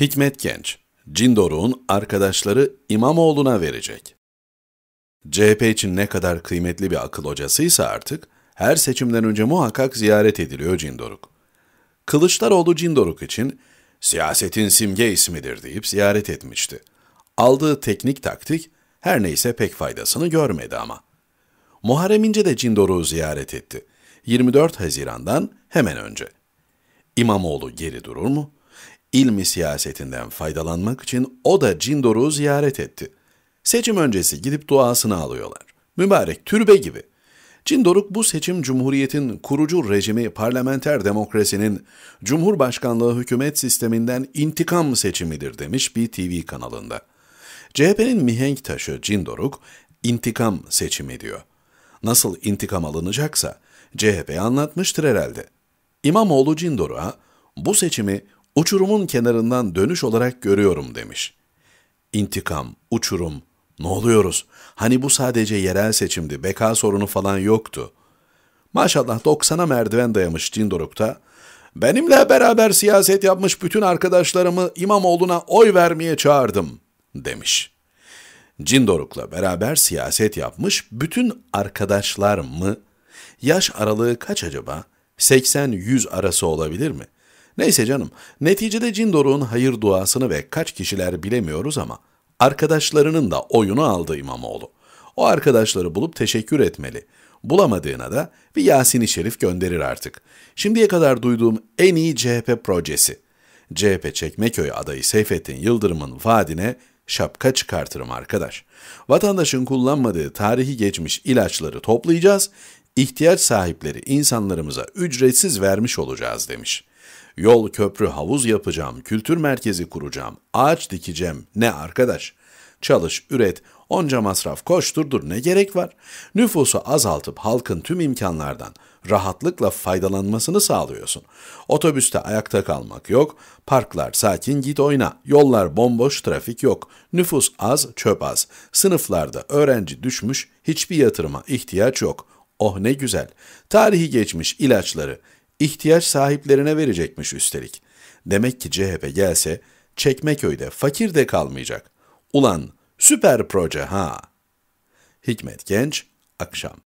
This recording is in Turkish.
Hikmet Genç, Cindoruk'un arkadaşları İmamoğlu'na verecek. CHP için ne kadar kıymetli bir akıl hocasıysa artık, her seçimden önce muhakkak ziyaret ediliyor Cindoruk. Kılıçdaroğlu Cindoruk için siyasetin simge ismidir deyip ziyaret etmişti. Aldığı teknik taktik her neyse pek faydasını görmedi ama. Muharrem İnce de Cindoruk'u ziyaret etti. 24 Haziran'dan hemen önce. İmamoğlu geri durur mu? ilmi siyasetinden faydalanmak için o da Cindor'u ziyaret etti. Seçim öncesi gidip duasını alıyorlar. Mübarek türbe gibi. Cindoruk bu seçim Cumhuriyet'in kurucu rejimi parlamenter demokrasinin Cumhurbaşkanlığı hükümet sisteminden intikam seçimidir demiş bir TV kanalında. CHP'nin mihenk taşı Cindoruk intikam seçimi diyor. Nasıl intikam alınacaksa CHP anlatmıştır herhalde. İmamoğlu Cindoruk'a bu seçimi Uçurumun kenarından dönüş olarak görüyorum demiş. İntikam, uçurum, ne oluyoruz? Hani bu sadece yerel seçimdi, beka sorunu falan yoktu. Maşallah 90'a merdiven dayamış Cindoruk'ta. Benimle beraber siyaset yapmış bütün arkadaşlarımı İmamoğlu'na oy vermeye çağırdım, demiş. Cindoruk'la beraber siyaset yapmış bütün arkadaşlar mı? Yaş aralığı kaç acaba? 80-100 arası olabilir mi? Neyse canım, neticede cin hayır duasını ve kaç kişiler bilemiyoruz ama arkadaşlarının da oyunu aldı İmamoğlu. O arkadaşları bulup teşekkür etmeli. Bulamadığına da bir Yasin-i Şerif gönderir artık. Şimdiye kadar duyduğum en iyi CHP projesi. CHP Çekmeköy adayı Seyfettin Yıldırım'ın vaadine şapka çıkartırım arkadaş. Vatandaşın kullanmadığı tarihi geçmiş ilaçları toplayacağız, ihtiyaç sahipleri insanlarımıza ücretsiz vermiş olacağız demiş. Yol, köprü, havuz yapacağım, kültür merkezi kuracağım, ağaç dikeceğim. Ne arkadaş? Çalış, üret, onca masraf koşturdur ne gerek var? Nüfusu azaltıp halkın tüm imkanlardan rahatlıkla faydalanmasını sağlıyorsun. Otobüste ayakta kalmak yok, parklar sakin git oyna, yollar bomboş trafik yok, nüfus az çöp az, sınıflarda öğrenci düşmüş hiçbir yatırıma ihtiyaç yok. Oh ne güzel. Tarihi geçmiş ilaçları, İhtiyaç sahiplerine verecekmiş üstelik. Demek ki CHP gelse Çekmeköy'de fakir de kalmayacak. Ulan süper proje ha. Hikmet Genç, akşam.